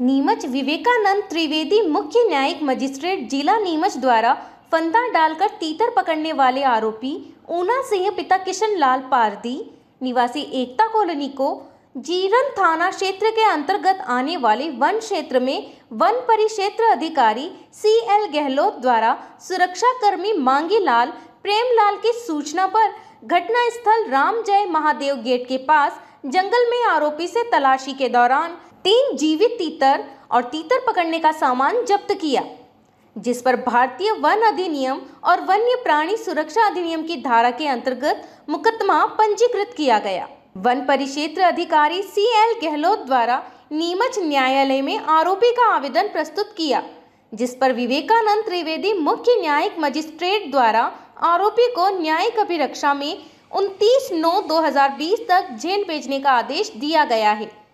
नीमच विवेकानंद त्रिवेदी मुख्य न्यायिक मजिस्ट्रेट जिला नीमच द्वारा फंदा डालकर तीतर पकड़ने वाले आरोपी ऊना सिंह पिता किशन लाल पारदी निवासी एकता कॉलोनी को जीरन थाना क्षेत्र के अंतर्गत आने वाले वन क्षेत्र में वन परिक्षेत्र अधिकारी सी एल गहलोत द्वारा सुरक्षाकर्मी मांगीलाल प्रेमलाल की सूचना पर घटनास्थल राम जय महादेव गेट के पास जंगल में आरोपी से तलाशी के दौरान तीन जीवित तीतर और तीतर पकड़ने का सामान जब्त किया जिस पर भारतीय वन अधिनियम और वन्य प्राणी सुरक्षा अधिनियम की धारा के अंतर्गत मुकदमा पंजीकृत किया गया वन परिक्षेत्र अधिकारी सी एल गहलोत द्वारा नीमच न्यायालय में आरोपी का आवेदन प्रस्तुत किया जिस पर विवेकानंद त्रिवेदी मुख्य न्यायिक मजिस्ट्रेट द्वारा आरोपी को न्यायिक अभिरक्षा में 29 नौ 2020 तक जेल भेजने का आदेश दिया गया है